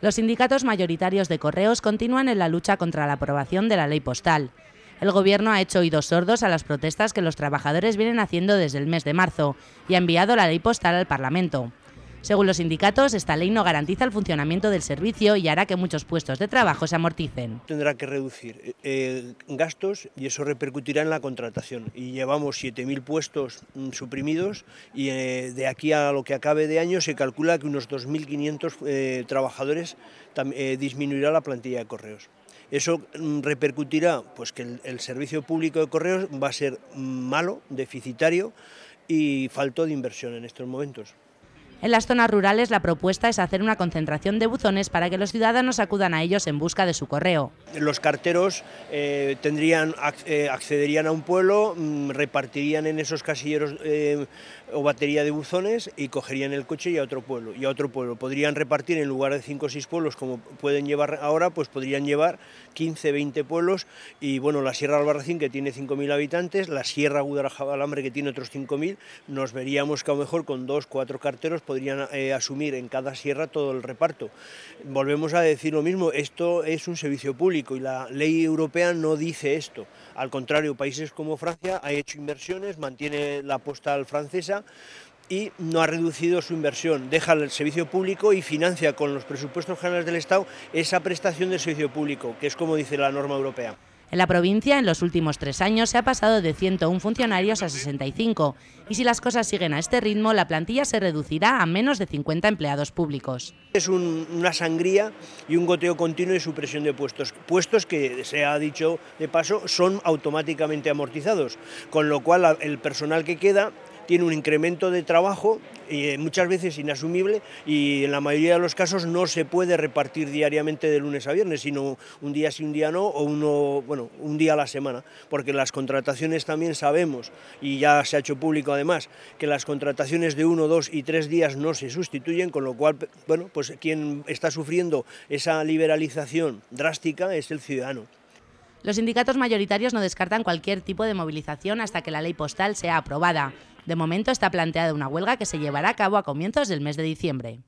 Los sindicatos mayoritarios de correos continúan en la lucha contra la aprobación de la ley postal. El Gobierno ha hecho oídos sordos a las protestas que los trabajadores vienen haciendo desde el mes de marzo y ha enviado la ley postal al Parlamento. Según los sindicatos, esta ley no garantiza el funcionamiento del servicio y hará que muchos puestos de trabajo se amorticen. Tendrá que reducir eh, eh, gastos y eso repercutirá en la contratación. Y llevamos 7.000 puestos mm, suprimidos y eh, de aquí a lo que acabe de año se calcula que unos 2.500 trabajadores disminuirá la plantilla de correos. Eso mm, repercutirá pues que el, el, servicio público de correos va a ser mm, malo, deficitario y faltó de inversión en estos momentos. En las zonas rurales la propuesta es hacer una concentración de buzones para que los ciudadanos acudan a ellos en busca de su correo. Los carteros eh, tendrían, eh, accederían a un pueblo, mm, repartirían en esos casilleros eh, o batería de buzones y cogerían el coche y a otro pueblo. Y a otro pueblo podrían repartir en lugar de 5 o 6 pueblos como pueden llevar ahora, pues podrían llevar 15, 20 pueblos y bueno, la Sierra Albarracín que tiene 5.000 habitantes, la Sierra Guadalajara que tiene otros 5.000, nos veríamos que a lo mejor con 2, 4 carteros podrían eh, asumir en cada sierra todo el reparto. Volvemos a decir lo mismo, esto es un servicio público y la ley europea no dice esto. Al contrario, países como Francia ha hecho inversiones, mantiene la postal francesa, y no ha reducido su inversión. Deja el servicio público y financia con los presupuestos generales del Estado esa prestación del servicio público, que es como dice la norma europea. En la provincia, en los últimos tres años, se ha pasado de 101 funcionarios a 65, y si las cosas siguen a este ritmo, la plantilla se reducirá a menos de 50 empleados públicos. Es una sangría y un goteo continuo de supresión de puestos, puestos que, se ha dicho de paso, son automáticamente amortizados, con lo cual el personal que queda tiene un incremento de trabajo eh, muchas veces inasumible y en la mayoría de los casos no se puede repartir diariamente de lunes a viernes, sino un día sí, un día no o uno, bueno, un día a la semana, porque las contrataciones también sabemos y ya se ha hecho público además que las contrataciones de uno, dos y tres días no se sustituyen, con lo cual, bueno, pues quien está sufriendo esa liberalización drástica es el ciudadano. Los sindicatos mayoritarios no descartan cualquier tipo de movilización hasta que la ley postal sea aprobada. De momento está planteada una huelga que se llevará a cabo a comienzos del mes de diciembre.